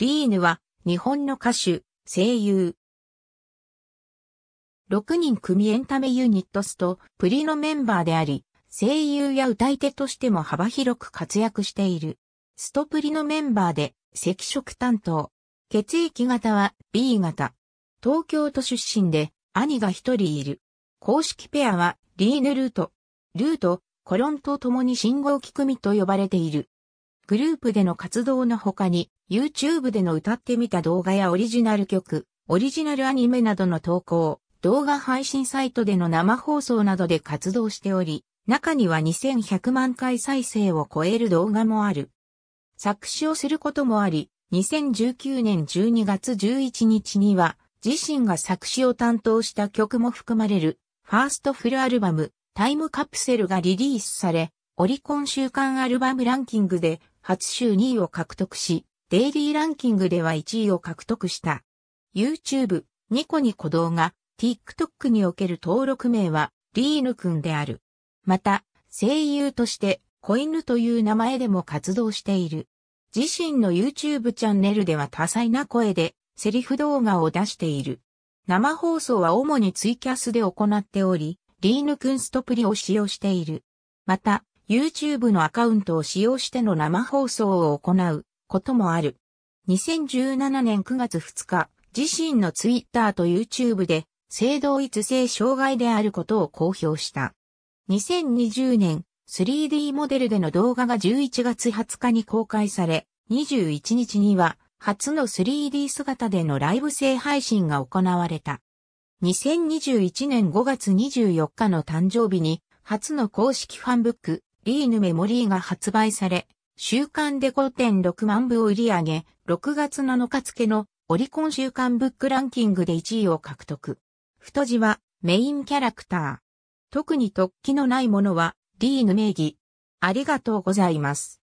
リーヌは日本の歌手、声優。6人組エンタメユニットスとプリのメンバーであり、声優や歌い手としても幅広く活躍している。ストプリのメンバーで赤色担当。血液型は B 型。東京都出身で兄が一人いる。公式ペアはリーヌルート。ルート、コロンと共に信号機組と呼ばれている。グループでの活動の他に、YouTube での歌ってみた動画やオリジナル曲、オリジナルアニメなどの投稿、動画配信サイトでの生放送などで活動しており、中には2100万回再生を超える動画もある。作詞をすることもあり、2019年12月11日には、自身が作詞を担当した曲も含まれる、ファーストフルアルバム、タイムカプセルがリリースされ、オリコン週間アルバムランキングで初週2位を獲得し、デイリーランキングでは1位を獲得した。YouTube、ニコニコ動画、TikTok における登録名は、リーヌくんである。また、声優として、子犬という名前でも活動している。自身の YouTube チャンネルでは多彩な声で、セリフ動画を出している。生放送は主にツイキャスで行っており、リーヌくんストプリを使用している。また、YouTube のアカウントを使用しての生放送を行うこともある。2017年9月2日、自身の Twitter と YouTube で、性同一性障害であることを公表した。2020年、3D モデルでの動画が11月20日に公開され、21日には、初の 3D 姿でのライブ性配信が行われた。2021年5月24日の誕生日に、初の公式ファンブック、リーヌメモリーが発売され、週間で5.6万部を売り上げ、6月7日付のオリコン週間ブックランキングで1位を獲得。太字はメインキャラクター。特に突起のないものはリーヌ名義。ありがとうございます。